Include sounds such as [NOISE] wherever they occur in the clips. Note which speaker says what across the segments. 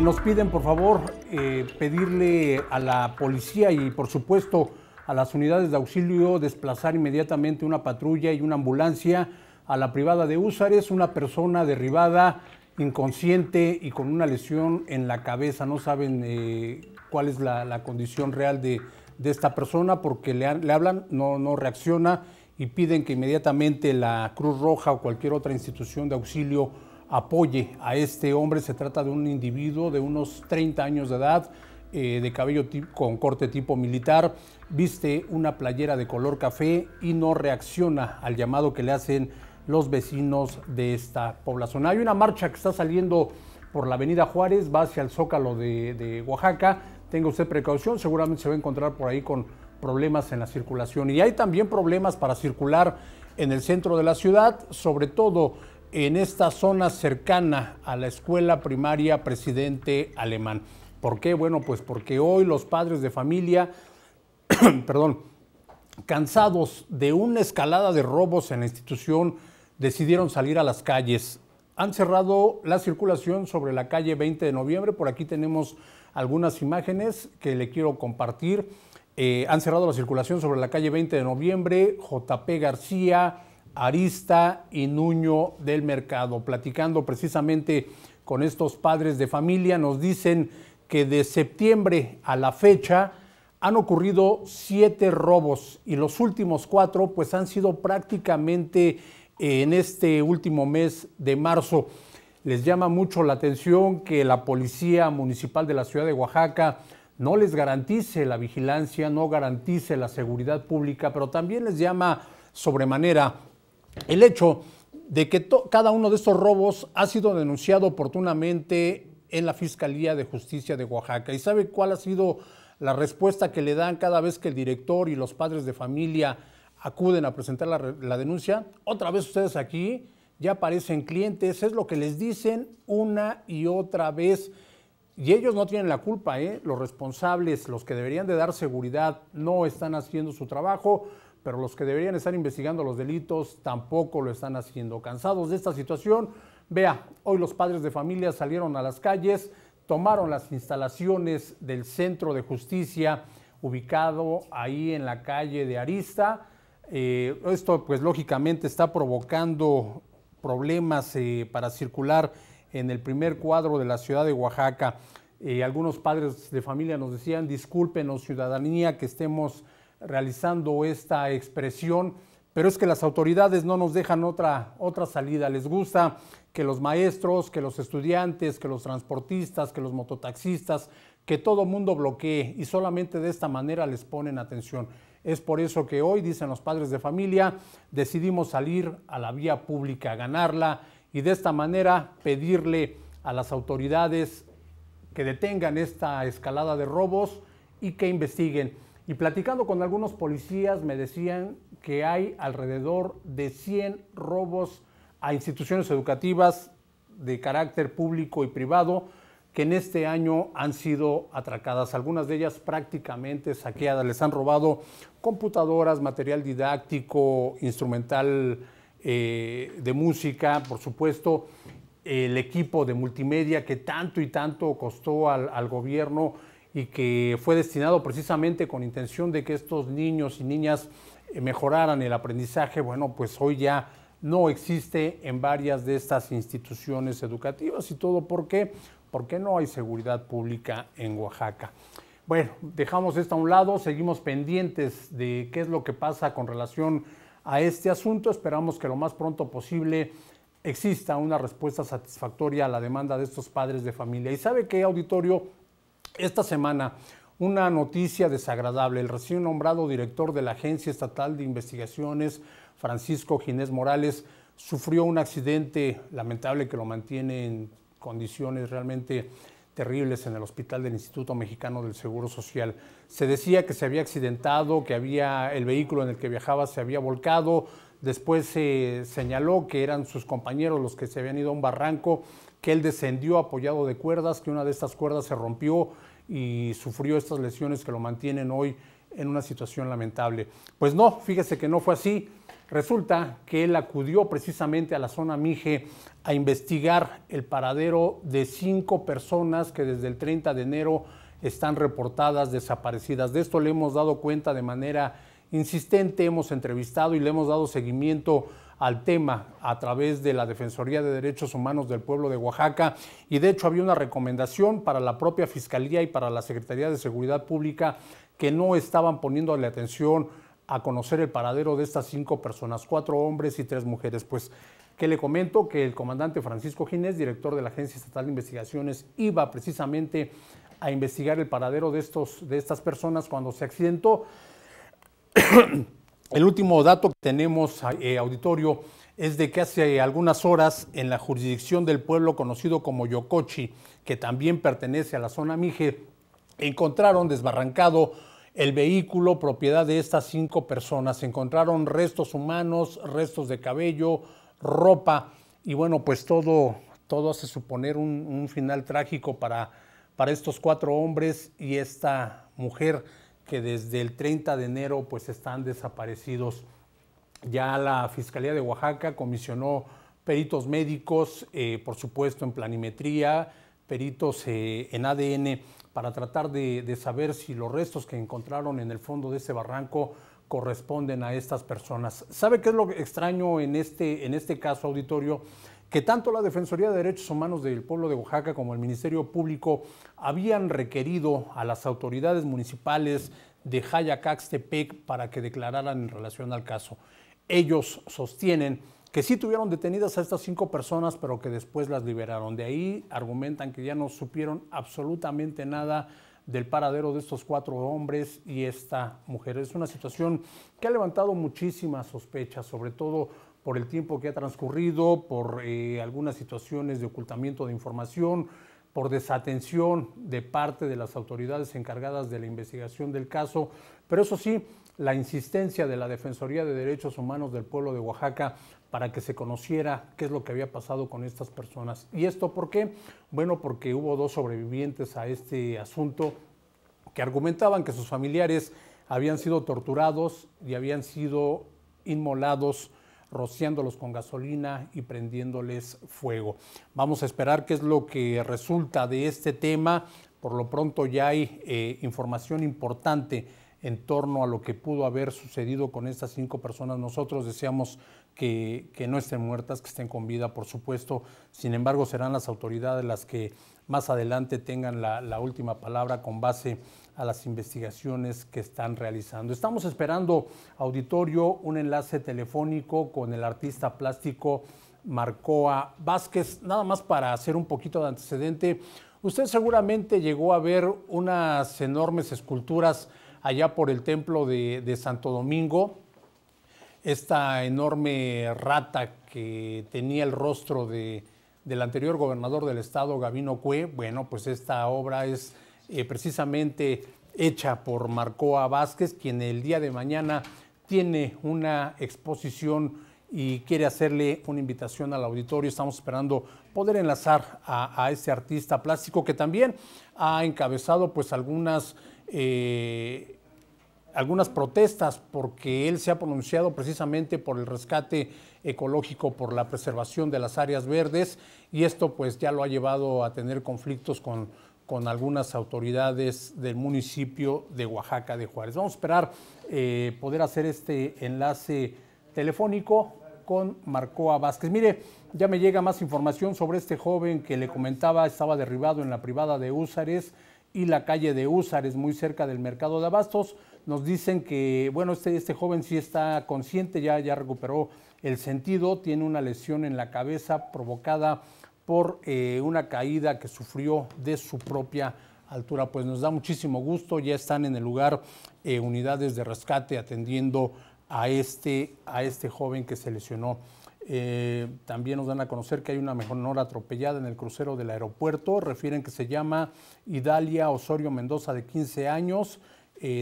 Speaker 1: nos piden por favor eh, pedirle a la policía y por supuesto a las unidades de auxilio desplazar inmediatamente una patrulla y una ambulancia a la privada de Húsares, una persona derribada, inconsciente y con una lesión en la cabeza. No saben eh, cuál es la, condición real de, esta persona porque le, le hablan, no, no reacciona y piden que inmediatamente la Cruz Roja o cualquier otra institución de auxilio apoye a este hombre. Se trata de un individuo de unos 30 años de edad, eh, de cabello con corte tipo militar, viste una playera de color café y no reacciona al llamado que le hacen los vecinos de esta población. Hay una marcha que está saliendo por la avenida Juárez, va hacia el Zócalo de Oaxaca. Tenga usted precaución, seguramente se va a encontrar por ahí con problemas en la circulación. Y hay también problemas para circular en el centro de la ciudad, sobre todo en esta zona cercana a la escuela primaria Presidente Alemán. ¿Por qué? Bueno, pues porque hoy los padres de familia, [CLEARS THROAT] perdón, cansados de una escalada de robos en la institución, decidieron salir a las calles. Han cerrado la circulación sobre la calle 20 de noviembre. Por aquí tenemos algunas imágenes que le quiero compartir. Eh, han cerrado la circulación sobre la calle 20 de noviembre. JP García, Arista y Nuño del Mercado. Platicando precisamente con estos padres de familia, nos dicen que de septiembre a la fecha han ocurrido siete robos y los últimos cuatro pues han sido prácticamente eh, en este último mes de marzo. Les llama mucho la atención que la Policía Municipal de la Ciudad de Oaxaca no les garantice la vigilancia, no garantice la seguridad pública, pero también les llama sobremanera el hecho de que cada uno de estos robos ha sido denunciado oportunamente en la Fiscalía de Justicia de Oaxaca. ¿Y sabe cuál ha sido la respuesta que le dan cada vez que el director y los padres de familia acuden a presentar la, denuncia? Otra vez ustedes aquí ya aparecen clientes, es lo que les dicen una y otra vez. Y ellos no tienen la culpa, ¿eh? los responsables, los que deberían de dar seguridad, no están haciendo su trabajo pero los que deberían estar investigando los delitos tampoco lo están haciendo. Cansados de esta situación, vea, hoy los padres de familia salieron a las calles, tomaron las instalaciones del Centro de Justicia ubicado ahí en la calle de Arista. Eh, esto pues lógicamente está provocando problemas eh, para circular en el primer cuadro de la ciudad de Oaxaca. Eh, algunos padres de familia nos decían, discúlpenos oh, ciudadanía que estemos realizando esta expresión, pero es que las autoridades no nos dejan otra, otra salida. Les gusta que los maestros, que los estudiantes, que los transportistas, que los mototaxistas, que todo mundo bloquee y solamente de esta manera les ponen atención. Es por eso que hoy, dicen los padres de familia, decidimos salir a la vía pública, ganarla y de esta manera pedirle a las autoridades que detengan esta escalada de robos y que investiguen. Y platicando con algunos policías me decían que hay alrededor de 100 robos a instituciones educativas de carácter público y privado que en este año han sido atracadas. Algunas de ellas prácticamente saqueadas. Les han robado computadoras, material didáctico, instrumental eh, de música, por supuesto, el equipo de multimedia que tanto y tanto costó al gobierno y que fue destinado precisamente con intención de que estos niños y niñas eh, mejoraran el aprendizaje, bueno, pues hoy ya no existe en varias de estas instituciones educativas y todo por qué? Porque no hay seguridad pública en Oaxaca. Bueno, dejamos esto a un lado, seguimos pendientes de qué es lo que pasa con relación a este asunto. Esperamos que lo más pronto posible exista una respuesta satisfactoria a la demanda de estos padres de familia. Y sabe qué, auditorio, esta semana, una noticia desagradable. El recién nombrado director de la Agencia Estatal de Investigaciones, Francisco Ginés Morales, sufrió un accidente lamentable que lo mantiene en condiciones realmente terribles en el hospital del Instituto Mexicano del Seguro Social. Se decía que se había accidentado, que había el vehículo en el que viajaba se había volcado. Después se señaló que eran sus compañeros los que se habían ido a un barranco que él descendió apoyado de cuerdas, que una de estas cuerdas se rompió y sufrió estas lesiones que lo mantienen hoy en una situación lamentable. Pues no, fíjese que no fue así. Resulta que él acudió precisamente a la zona Mije a investigar el paradero de cinco personas que desde el 30 de enero están reportadas desaparecidas. De esto le hemos dado cuenta de manera insistente, hemos entrevistado y le hemos dado seguimiento al tema a través de la Defensoría de Derechos Humanos del Pueblo de Oaxaca y de hecho había una recomendación para la propia Fiscalía y para la Secretaría de Seguridad Pública que no estaban poniéndole atención a conocer el paradero de estas cinco personas, cuatro hombres y tres mujeres. Pues que le comento que el comandante Francisco Ginés, director de la Agencia Estatal de Investigaciones, iba precisamente a investigar el paradero de, estos, de estas personas cuando se accidentó. [COUGHS] El último dato que tenemos, eh, auditorio, es de que hace algunas horas en la jurisdicción del pueblo conocido como Yokochi, que también pertenece a la zona Mije, encontraron desbarrancado el vehículo propiedad de estas cinco personas. Encontraron restos humanos, restos de cabello, ropa y bueno, pues todo, todo hace suponer un, un final trágico para, para estos cuatro hombres y esta mujer que desde el 30 de enero pues están desaparecidos. Ya la Fiscalía de Oaxaca comisionó peritos médicos, eh, por supuesto en planimetría, peritos eh, en ADN, para tratar de, saber si los restos que encontraron en el fondo de ese barranco corresponden a estas personas. ¿Sabe qué es lo extraño en este, en este caso, auditorio? que tanto la Defensoría de Derechos Humanos del Pueblo de Oaxaca como el Ministerio Público habían requerido a las autoridades municipales de Caxtepec para que declararan en relación al caso. Ellos sostienen que sí tuvieron detenidas a estas cinco personas, pero que después las liberaron. De ahí argumentan que ya no supieron absolutamente nada del paradero de estos cuatro hombres y esta mujer. Es una situación que ha levantado muchísimas sospechas, sobre todo por el tiempo que ha transcurrido, por eh, algunas situaciones de ocultamiento de información, por desatención de parte de las autoridades encargadas de la investigación del caso. Pero eso sí, la insistencia de la Defensoría de Derechos Humanos del pueblo de Oaxaca para que se conociera qué es lo que había pasado con estas personas. ¿Y esto por qué? Bueno, porque hubo dos sobrevivientes a este asunto que argumentaban que sus familiares habían sido torturados y habían sido inmolados rociándolos con gasolina y prendiéndoles fuego. Vamos a esperar qué es lo que resulta de este tema. Por lo pronto ya hay eh, información importante en torno a lo que pudo haber sucedido con estas cinco personas. Nosotros deseamos que, no estén muertas, que estén con vida, por supuesto. Sin embargo, serán las autoridades las que más adelante tengan la última palabra con base a las investigaciones que están realizando. Estamos esperando, auditorio, un enlace telefónico con el artista plástico Marcoa Vázquez. Nada más para hacer un poquito de antecedente, usted seguramente llegó a ver unas enormes esculturas allá por el templo de, Santo Domingo, esta enorme rata que tenía el rostro de, del anterior gobernador del estado, Gavino Cue. Bueno, pues esta obra es eh, precisamente hecha por Marcoa Vázquez, quien el día de mañana tiene una exposición y quiere hacerle una invitación al auditorio. Estamos esperando poder enlazar a, ese este artista plástico que también ha encabezado pues algunas, eh, algunas protestas porque él se ha pronunciado precisamente por el rescate ecológico, por la preservación de las áreas verdes y esto pues ya lo ha llevado a tener conflictos con con algunas autoridades del municipio de Oaxaca de Juárez. Vamos a esperar eh, poder hacer este enlace telefónico con Marcoa Vázquez. Mire, ya me llega más información sobre este joven que le comentaba estaba derribado en la privada de Úsares y la calle de Úsares, muy cerca del mercado de abastos. Nos dicen que, bueno, este, este joven sí está consciente, ya, ya recuperó el sentido, tiene una lesión en la cabeza provocada por eh, una caída que sufrió de su propia altura. Pues nos da muchísimo gusto, ya están en el lugar eh, unidades de rescate atendiendo a este, a este joven que se lesionó. Eh, también nos dan a conocer que hay una menor atropellada en el crucero del aeropuerto. Refieren que se llama Idalia Osorio Mendoza de 15 años.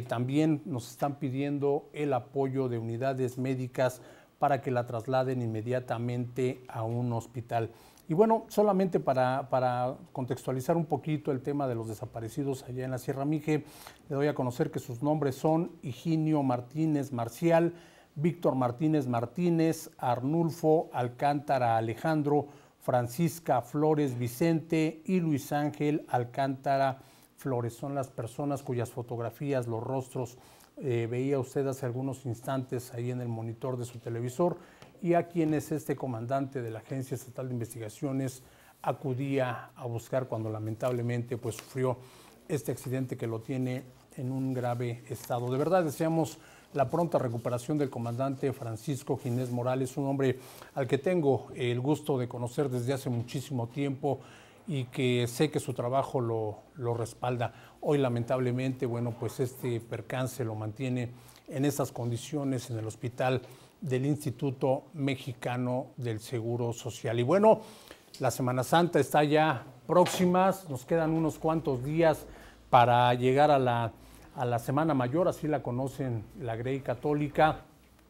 Speaker 1: también nos están pidiendo el apoyo de unidades médicas para que la trasladen inmediatamente a un hospital. Y bueno, solamente para, para, contextualizar un poquito el tema de los desaparecidos allá en la Sierra Mije, le doy a conocer que sus nombres son Higinio Martínez Marcial, Víctor Martínez Martínez, Arnulfo Alcántara Alejandro, Francisca Flores Vicente y Luis Ángel Alcántara Flores. Son las personas cuyas fotografías, los rostros eh, veía usted hace algunos instantes ahí en el monitor de su televisor, y a quienes este comandante de la Agencia Estatal de Investigaciones acudía a buscar cuando lamentablemente pues, sufrió este accidente que lo tiene en un grave estado. De verdad deseamos la pronta recuperación del comandante Francisco Ginés Morales, un hombre al que tengo el gusto de conocer desde hace muchísimo tiempo y que sé que su trabajo lo, respalda. Hoy lamentablemente, bueno, pues este percance lo mantiene en esas condiciones en el hospital del Instituto Mexicano del Seguro Social. Y bueno, la Semana Santa está ya próxima. nos quedan unos cuantos días para llegar a la, a la Semana Mayor, así la conocen la Grey Católica.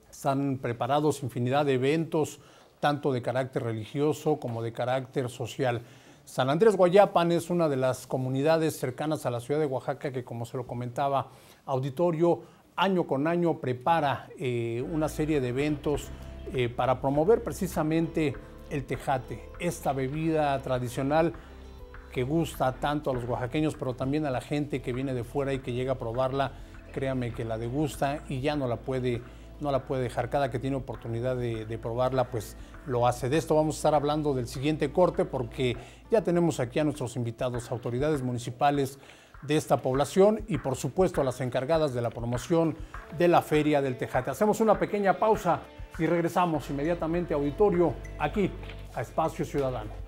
Speaker 1: Están preparados infinidad de eventos, tanto de carácter religioso como de carácter social. San Andrés Guayapan es una de las comunidades cercanas a la ciudad de Oaxaca que, como se lo comentaba, auditorio año con año prepara eh, una serie de eventos eh, para promover precisamente el tejate, esta bebida tradicional que gusta tanto a los oaxaqueños, pero también a la gente que viene de fuera y que llega a probarla, créame que la degusta y ya no la puede no la puede dejar. Cada que tiene oportunidad de, probarla, pues lo hace. De esto vamos a estar hablando del siguiente corte porque ya tenemos aquí a nuestros invitados, autoridades municipales de esta población y por supuesto a las encargadas de la promoción de la Feria del Tejate. Hacemos una pequeña pausa y regresamos inmediatamente a auditorio aquí a Espacio Ciudadano.